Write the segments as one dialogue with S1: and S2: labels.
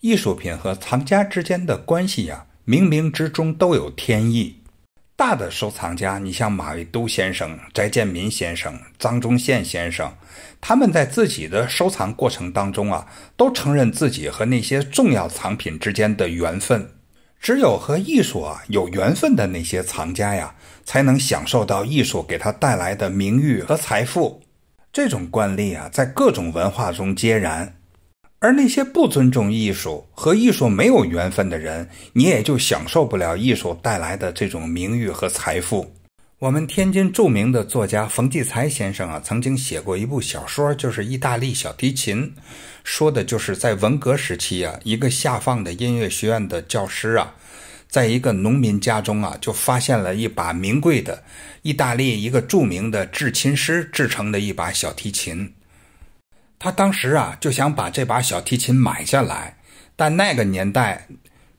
S1: 艺术品和藏家之间的关系呀，冥冥之中都有天意。大的收藏家，你像马未都先生、翟建民先生、张忠献先生，他们在自己的收藏过程当中啊，都承认自己和那些重要藏品之间的缘分。只有和艺术啊有缘分的那些藏家呀，才能享受到艺术给他带来的名誉和财富。这种惯例啊，在各种文化中皆然。而那些不尊重艺术和艺术没有缘分的人，你也就享受不了艺术带来的这种名誉和财富。我们天津著名的作家冯骥才先生啊，曾经写过一部小说，就是《意大利小提琴》，说的就是在文革时期啊，一个下放的音乐学院的教师啊，在一个农民家中啊，就发现了一把名贵的意大利一个著名的制琴师制成的一把小提琴。他当时啊就想把这把小提琴买下来，但那个年代，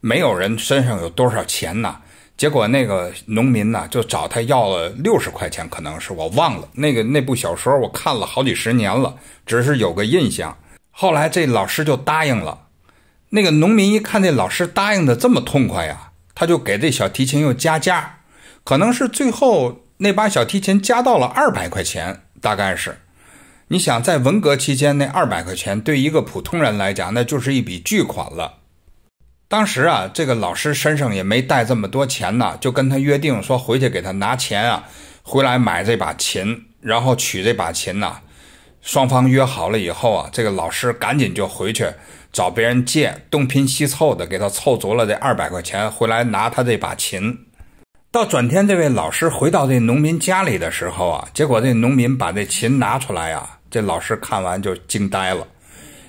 S1: 没有人身上有多少钱呐。结果那个农民呢就找他要了六十块钱，可能是我忘了。那个那部小说我看了好几十年了，只是有个印象。后来这老师就答应了。那个农民一看这老师答应的这么痛快呀，他就给这小提琴又加价，可能是最后那把小提琴加到了二百块钱，大概是。你想在文革期间，那二百块钱对一个普通人来讲，那就是一笔巨款了。当时啊，这个老师身上也没带这么多钱呐，就跟他约定说回去给他拿钱啊，回来买这把琴，然后取这把琴呐。双方约好了以后啊，这个老师赶紧就回去找别人借，东拼西凑的给他凑足了这二百块钱，回来拿他这把琴。到转天，这位老师回到这农民家里的时候啊，结果这农民把这琴拿出来啊。这老师看完就惊呆了，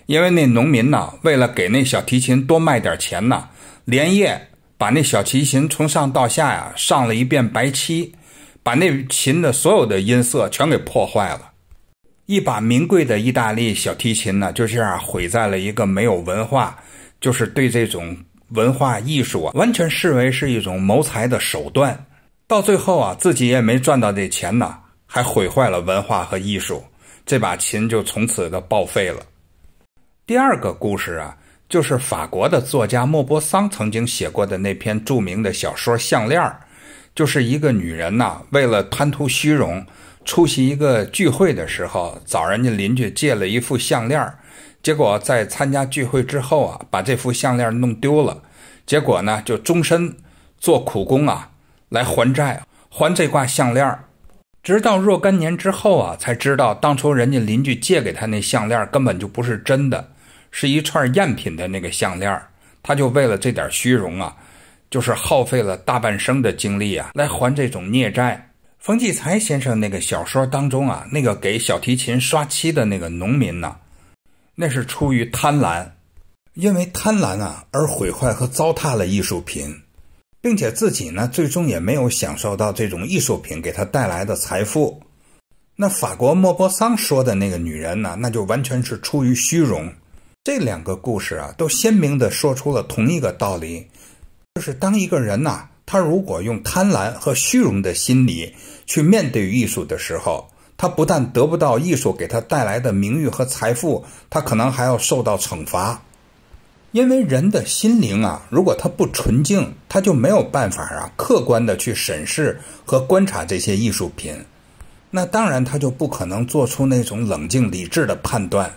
S1: 因为那农民呢，为了给那小提琴多卖点钱呢，连夜把那小提琴从上到下呀上了一遍白漆，把那琴的所有的音色全给破坏了。一把名贵的意大利小提琴呢，就这样毁在了一个没有文化，就是对这种文化艺术啊，完全视为是一种谋财的手段。到最后啊，自己也没赚到这钱呢，还毁坏了文化和艺术。这把琴就从此的报废了。第二个故事啊，就是法国的作家莫泊桑曾经写过的那篇著名的小说《项链就是一个女人呐，为了贪图虚荣，出席一个聚会的时候，找人家邻居借了一副项链结果在参加聚会之后啊，把这副项链弄丢了，结果呢，就终身做苦工啊，来还债，还这挂项链直到若干年之后啊，才知道当初人家邻居借给他那项链根本就不是真的，是一串赝品的那个项链。他就为了这点虚荣啊，就是耗费了大半生的精力啊，来还这种孽债。冯骥才先生那个小说当中啊，那个给小提琴刷漆的那个农民呢，那是出于贪婪，因为贪婪啊而毁坏和糟蹋了艺术品。并且自己呢，最终也没有享受到这种艺术品给他带来的财富。那法国莫泊桑说的那个女人呢，那就完全是出于虚荣。这两个故事啊，都鲜明地说出了同一个道理，就是当一个人呐，他如果用贪婪和虚荣的心理去面对艺术的时候，他不但得不到艺术给他带来的名誉和财富，他可能还要受到惩罚。因为人的心灵啊，如果它不纯净，他就没有办法啊，客观的去审视和观察这些艺术品，那当然他就不可能做出那种冷静理智的判断。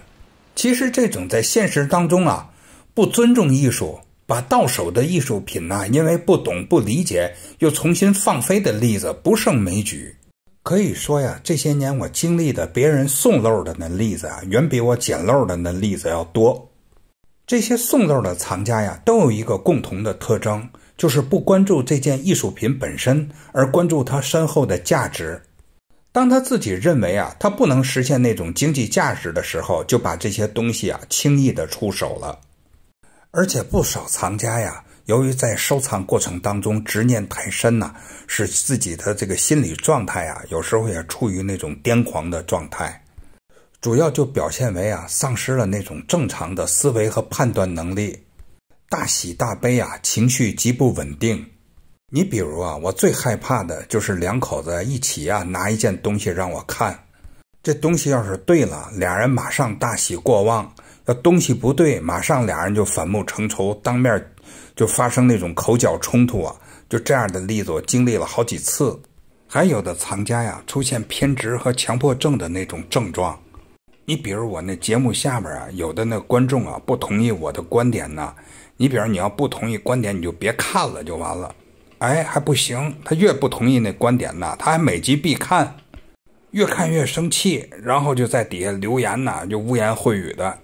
S1: 其实这种在现实当中啊，不尊重艺术，把到手的艺术品呢，因为不懂不理解，又重新放飞的例子不胜枚举。可以说呀，这些年我经历的别人送漏的那例子啊，远比我捡漏的那例子要多。这些送走的藏家呀，都有一个共同的特征，就是不关注这件艺术品本身，而关注它身后的价值。当他自己认为啊，他不能实现那种经济价值的时候，就把这些东西啊轻易的出手了。而且不少藏家呀，由于在收藏过程当中执念太深呐，使自己的这个心理状态啊，有时候也处于那种癫狂的状态。主要就表现为啊，丧失了那种正常的思维和判断能力，大喜大悲啊，情绪极不稳定。你比如啊，我最害怕的就是两口子一起啊，拿一件东西让我看，这东西要是对了，俩人马上大喜过望；要东西不对，马上俩人就反目成仇，当面就发生那种口角冲突啊。就这样的例子，我经历了好几次。还有的藏家呀，出现偏执和强迫症的那种症状。你比如我那节目下边啊，有的那观众啊，不同意我的观点呢，你比如你要不同意观点，你就别看了就完了。哎，还不行，他越不同意那观点呢，他还每集必看，越看越生气，然后就在底下留言呢，就污言秽语的。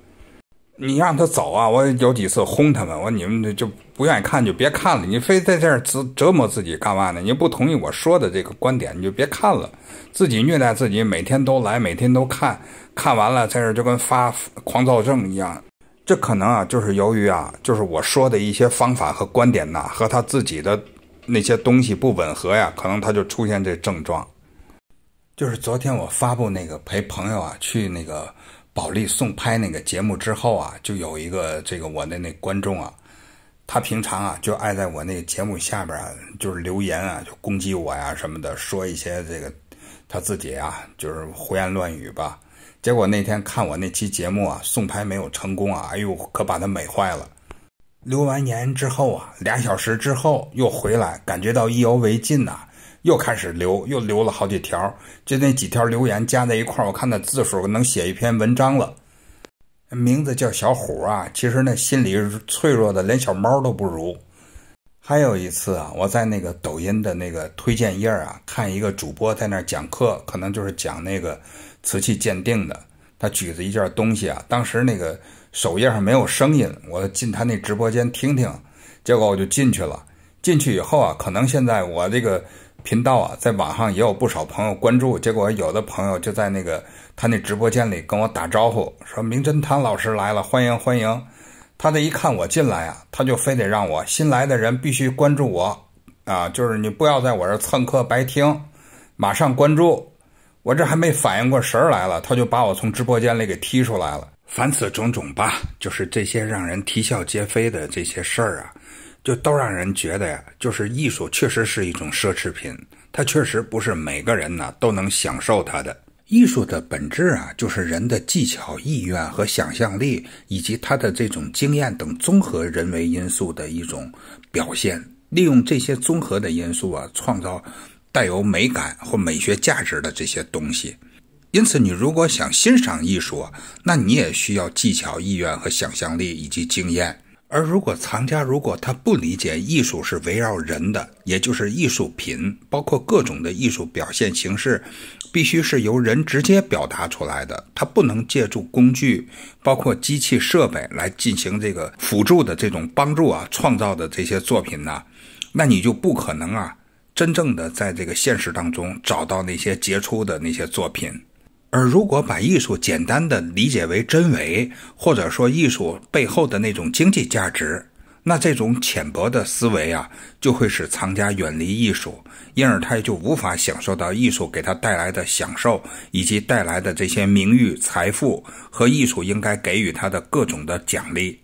S1: 你让他走啊！我有几次轰他们，我说你们就不愿意看，就别看了。你非在这儿折折磨自己干嘛呢？你不同意我说的这个观点，你就别看了，自己虐待自己，每天都来，每天都看，看完了在这就跟发狂躁症一样。这可能啊，就是由于啊，就是我说的一些方法和观点呐，和他自己的那些东西不吻合呀，可能他就出现这症状。就是昨天我发布那个陪朋友啊去那个。保利送拍那个节目之后啊，就有一个这个我的那观众啊，他平常啊就爱在我那个节目下边啊就是留言啊就攻击我呀什么的，说一些这个他自己啊就是胡言乱语吧。结果那天看我那期节目啊，送拍没有成功啊，哎呦可把他美坏了。留完言之后啊，俩小时之后又回来，感觉到意犹未尽呐。又开始留，又留了好几条，就那几条留言加在一块儿，我看那字数能写一篇文章了。名字叫小虎啊，其实那心里脆弱的连小猫都不如。还有一次啊，我在那个抖音的那个推荐页啊，看一个主播在那儿讲课，可能就是讲那个瓷器鉴定的。他举着一件东西啊，当时那个首页上没有声音，我进他那直播间听听，结果我就进去了。进去以后啊，可能现在我这个。频道啊，在网上也有不少朋友关注，结果有的朋友就在那个他那直播间里跟我打招呼，说“名侦探老师来了，欢迎欢迎。”他这一看我进来啊，他就非得让我新来的人必须关注我啊，就是你不要在我这蹭课白听，马上关注。我这还没反应过神来了，他就把我从直播间里给踢出来了。凡此种种吧，就是这些让人啼笑皆非的这些事儿啊。就都让人觉得呀，就是艺术确实是一种奢侈品，它确实不是每个人呢都能享受它的。艺术的本质啊，就是人的技巧、意愿和想象力，以及他的这种经验等综合人为因素的一种表现。利用这些综合的因素啊，创造带有美感或美学价值的这些东西。因此，你如果想欣赏艺术，那你也需要技巧、意愿和想象力以及经验。而如果藏家如果他不理解艺术是围绕人的，也就是艺术品包括各种的艺术表现形式，必须是由人直接表达出来的，他不能借助工具包括机器设备来进行这个辅助的这种帮助啊，创造的这些作品呢，那你就不可能啊，真正的在这个现实当中找到那些杰出的那些作品。而如果把艺术简单的理解为真伪，或者说艺术背后的那种经济价值，那这种浅薄的思维啊，就会使藏家远离艺术，因而他就无法享受到艺术给他带来的享受，以及带来的这些名誉、财富和艺术应该给予他的各种的奖励。